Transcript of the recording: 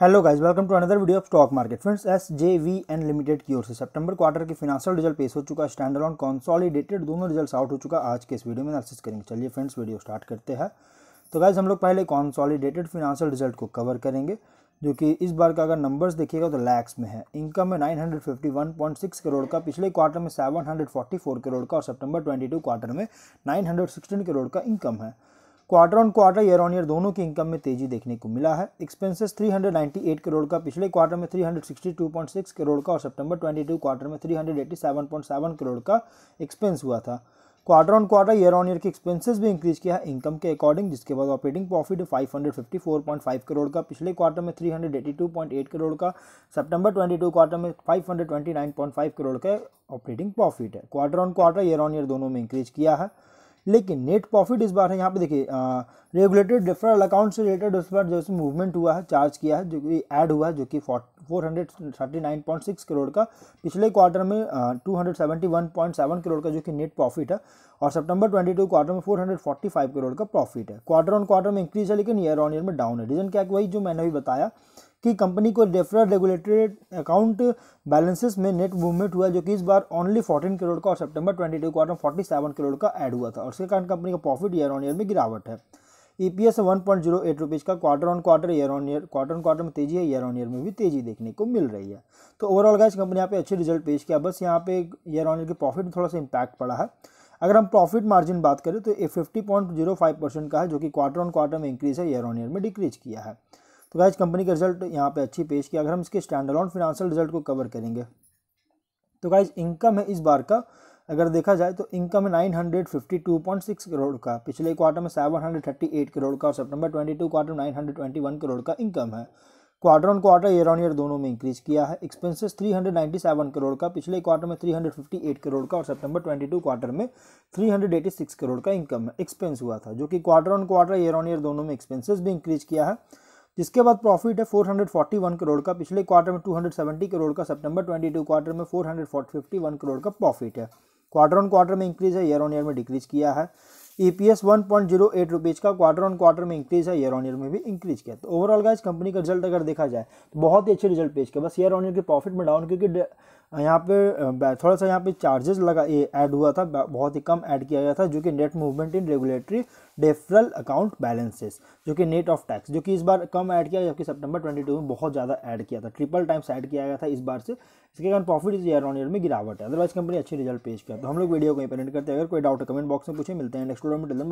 hello guys welcome to another video of stock market friends S J V N limited की ओर से सितंबर quarter के financial result पेश हो चुका है स्टैंड ऑन कॉन्सॉलीडेटेड दोनों रिजल्ट आउट हो चुका आज के इस वीडियो में एनालिसिस करेंगे चलिए फ्रेंड्स वीडियो स्टार्ट करते हैं तो गाइज़ हम लोग पहले कॉन्सॉलीडेटेड फिनाशियल रिजल्ट को कवर करेंगे जो कि इस बार का अगर नंबर्स देखिएगा तो लैक्स में है इनकम में नाइन करोड़ का पिछले क्वार्टर में सेवन करोड़ का और सेप्टेम्बर ट्वेंटी क्वार्टर में नाइन करोड़ का इनकम है quarter on quarter year on year दोनों की इनकम में तेजी देखने को मिला है एक्सपेंसेस 398 करोड़ का पिछले क्वार्टर में 362.6 करोड़ का और सितंबर 22 क्वार्टर में 387.7 करोड़ का एक्सपेंस हुआ था quarter on quarter year on year के एक्सपेंसेस भी इंक्रीज किया है इनकम के अकॉर्डिंग जिसके बाद ऑपरेटिंग प्रॉफिट 554.5 करोड़ का पिछले क्वार्टर में 382.8 करोड़ का सितंबर 22 क्वार्टर में 529.5 करोड़ का ऑपरेटिंग प्रॉफिट है quarter on quarter year on year दोनों में इंक्रीज किया है लेकिन नेट प्रॉफिट इस बार है यहाँ पे देखिए रेगुलेटेड डिफरल अकाउंट से रिलेटेड उस पर जो है मूवमेंट हुआ है चार्ज किया है जो कि ऐड हुआ है जो कि four hundred thirty nine point six crore का पिछले क्वार्टर में two hundred seventy one point seven crore का जो कि नेट प्रॉफिट है और सितंबर ट्वेंटी टू क्वार्टर में four hundred forty five crore का प्रॉफिट है क्वार्टर ऑन क्वार्टर में इंक्रीज है लेकिन ईयर ऑन ईयर में डाउन है रीज़न क्या है वही जो मैंने अभी बताया कि कंपनी को डिफरल रेगुलेटेड अकाउंट बैलेंसेस में नेट मूवमेंट हुआ जो कि इस बार ओनली फोर्टीन करोड़ का और सितंबर ट्वेंटी टू क्वार्टर में सेवन करोड़ का ऐड हुआ था और इसके कारण कंपनी का प्रॉफिट ईयर ऑन ईयर में गिरावट है ईपीएस 1.08 रुपीज़ का quarter on quarter year on year quarter on quarter में तेजी है ईयर ऑन ईयर में भी तेजी देखने को मिल रही है तो ओवरऑल गाइज कंपनी यहाँ पे अच्छे रिजल्ट पेश किया बस यहाँ पे ईयर ऑन ईयर के प्रॉफिट में थोड़ा सा इंपैक्ट पड़ा है अगर हम प्रॉफिट मार्जिन बात करें तो ये fifty point zero five percent का है जो कि क्वार्टर ऑन क्वार्टर में इंक्रीज है ईयर ऑन ईयर में डिक्रीज किया है तो गाइज कंपनी का रिजल्ट यहाँ पे अच्छी पेश किया अगर हम इसके स्टैंडर्ड ऑन फिनेंशियल रिजल्ट को कवर करेंगे तो गाइज इनकम है इस बार का अगर देखा जाए तो income nine hundred fifty two point six crore का पिछले क्वार्टर में seven hundred thirty eight crore का और सितंबर twenty two quarter nine hundred twenty one crore का इनकम है quarter on quarter year on year दोनों में इंक्रीज किया है expenses three hundred ninety seven crore का पिछले क्वार्टर में three hundred fifty eight crore का और सितंबर ट्वेंटी टू क्वार्टर में three hundred eighty six crore का इनकम है एक्सपेंस हुआ था जो कि quarter on quarter year on year दोनों में एक्सपेंसेस भी इंक्रीज किया है जिसके बाद प्रॉफिट है four hundred forty one crore का पिछले क्वार्टर में टू हंड्रेड सेवेंटी करोड़ का सितंबर टू क्वार्टर में four hundred fifty one crore का प्रॉफिट है क्वार्टर ऑन क्वार्टर में इंक्रीज है ईयर ऑन ईयर में डिक्रीज किया है E P S one point zero eight rupees का क्वार्टर ऑन क्वार्टर में इंक्रीज है ईयर ऑन ईयर में भी इंक्रीज किया तो ओवरऑल गाइज कंपनी का रिजल्ट अगर देखा जाए तो बहुत ही अच्छे रिजल्ट पेश किया बस ईयर ऑन ईयर के प्रॉफिट में डाउन क्योंकि यहाँ पे थोड़ा सा यहाँ पे चार्जेस लगा ऐड हुआ था बहुत ही कम ऐड किया गया था जो कि net movement in regulatory deferral account balances जो कि नेट ऑफ टैक्स जो कि इस बार कम ऐड किया जबकि सितंबर 22 में बहुत ज़्यादा ऐड किया था ट्रिपल टाइम्स ऐड किया गया था इस बार से इसके कारण प्रॉफिट इस ईयर ऑन ईयर में गिरावट है अदरवाइज कंपनी अच्छे रिजल्ट पेश किया तो हम लोग वीडियो को इंपेंट करते हैं अगर कोई डाउट कमेंट बॉक्स में पूछे मिलते हैं नेक्स्ट वीडियो में